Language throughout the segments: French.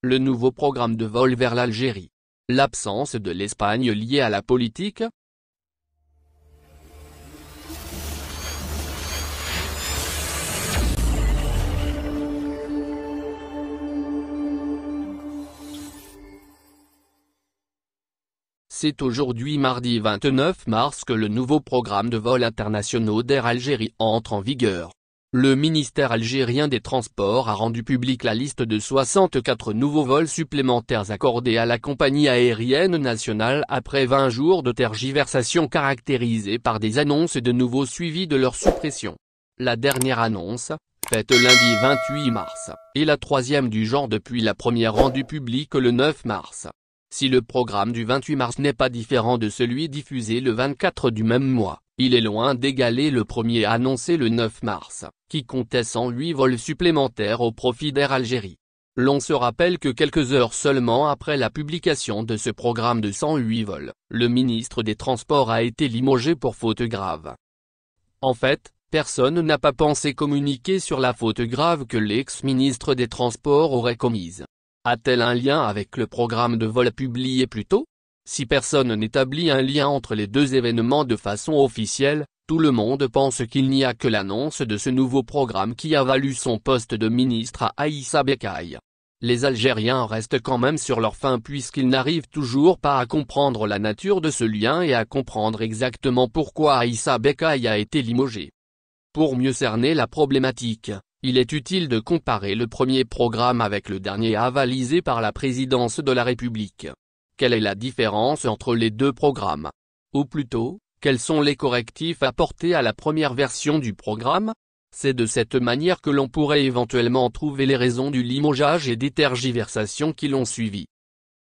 le nouveau programme de vol vers l'Algérie. L'absence de l'Espagne liée à la politique C'est aujourd'hui mardi 29 mars que le nouveau programme de vols internationaux d'Air Algérie entre en vigueur. Le ministère algérien des Transports a rendu publique la liste de 64 nouveaux vols supplémentaires accordés à la compagnie aérienne nationale après 20 jours de tergiversation caractérisés par des annonces de nouveaux suivis de leur suppression. La dernière annonce, faite lundi 28 mars, est la troisième du genre depuis la première rendue publique le 9 mars. Si le programme du 28 mars n'est pas différent de celui diffusé le 24 du même mois, il est loin d'égaler le premier annoncé le 9 mars, qui comptait 108 vols supplémentaires au profit d'Air Algérie. L'on se rappelle que quelques heures seulement après la publication de ce programme de 108 vols, le ministre des Transports a été limogé pour faute grave. En fait, personne n'a pas pensé communiquer sur la faute grave que l'ex-ministre des Transports aurait commise. A-t-elle un lien avec le programme de vol publié plus tôt si personne n'établit un lien entre les deux événements de façon officielle, tout le monde pense qu'il n'y a que l'annonce de ce nouveau programme qui a valu son poste de ministre à Aïssa Bekaï. Les Algériens restent quand même sur leur faim puisqu'ils n'arrivent toujours pas à comprendre la nature de ce lien et à comprendre exactement pourquoi Aïssa Bekaï a été limogé. Pour mieux cerner la problématique, il est utile de comparer le premier programme avec le dernier avalisé par la présidence de la République. Quelle est la différence entre les deux programmes Ou plutôt, quels sont les correctifs apportés à la première version du programme C'est de cette manière que l'on pourrait éventuellement trouver les raisons du limogeage et des tergiversations qui l'ont suivi.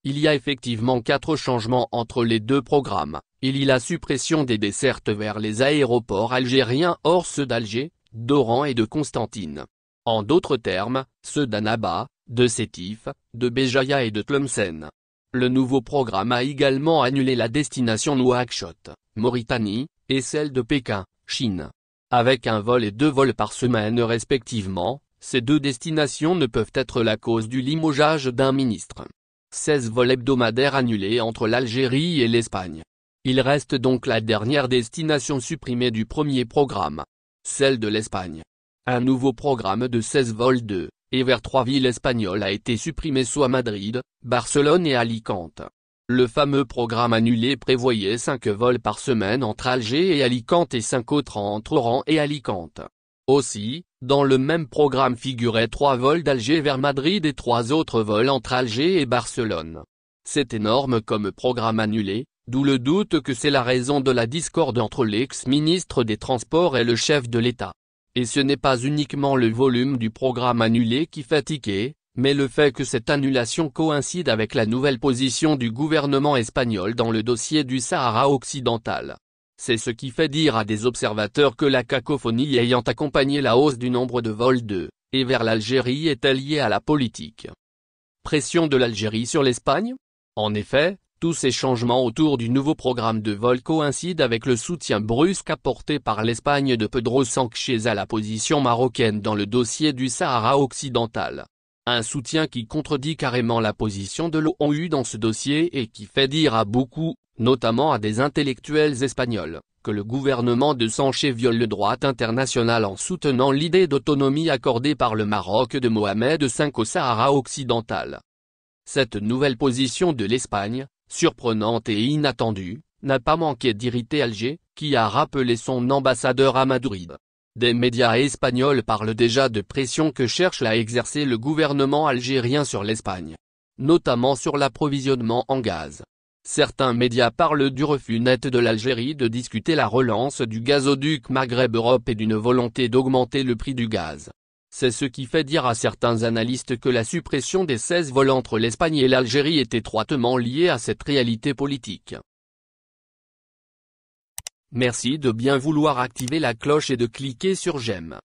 Il y a effectivement quatre changements entre les deux programmes. Il y a la suppression des dessertes vers les aéroports algériens hors ceux d'Alger, d'Oran et de Constantine. En d'autres termes, ceux d'Anaba, de Sétif, de Béjaïa et de Tlemcen. Le nouveau programme a également annulé la destination Nouakchott, Mauritanie, et celle de Pékin, Chine. Avec un vol et deux vols par semaine respectivement, ces deux destinations ne peuvent être la cause du limogeage d'un ministre. 16 vols hebdomadaires annulés entre l'Algérie et l'Espagne. Il reste donc la dernière destination supprimée du premier programme. Celle de l'Espagne. Un nouveau programme de 16 vols de et vers trois villes espagnoles a été supprimé soit Madrid, Barcelone et Alicante. Le fameux programme annulé prévoyait 5 vols par semaine entre Alger et Alicante et cinq autres entre Oran et Alicante. Aussi, dans le même programme figuraient trois vols d'Alger vers Madrid et trois autres vols entre Alger et Barcelone. C'est énorme comme programme annulé, d'où le doute que c'est la raison de la discorde entre l'ex-ministre des Transports et le chef de l'État. Et ce n'est pas uniquement le volume du programme annulé qui fait mais le fait que cette annulation coïncide avec la nouvelle position du gouvernement espagnol dans le dossier du Sahara occidental. C'est ce qui fait dire à des observateurs que la cacophonie ayant accompagné la hausse du nombre de vols de et vers l'Algérie est liée à la politique. Pression de l'Algérie sur l'Espagne En effet, tous ces changements autour du nouveau programme de vol coïncident avec le soutien brusque apporté par l'Espagne de Pedro Sanchez à la position marocaine dans le dossier du Sahara occidental. Un soutien qui contredit carrément la position de l'ONU dans ce dossier et qui fait dire à beaucoup, notamment à des intellectuels espagnols, que le gouvernement de Sanchez viole le droit international en soutenant l'idée d'autonomie accordée par le Maroc de Mohamed V au Sahara occidental. Cette nouvelle position de l'Espagne, surprenante et inattendue, n'a pas manqué d'irriter Alger, qui a rappelé son ambassadeur à Madrid. Des médias espagnols parlent déjà de pression que cherche à exercer le gouvernement algérien sur l'Espagne. Notamment sur l'approvisionnement en gaz. Certains médias parlent du refus net de l'Algérie de discuter la relance du gazoduc Maghreb-Europe et d'une volonté d'augmenter le prix du gaz. C'est ce qui fait dire à certains analystes que la suppression des 16 vols entre l'Espagne et l'Algérie est étroitement liée à cette réalité politique. Merci de bien vouloir activer la cloche et de cliquer sur j'aime.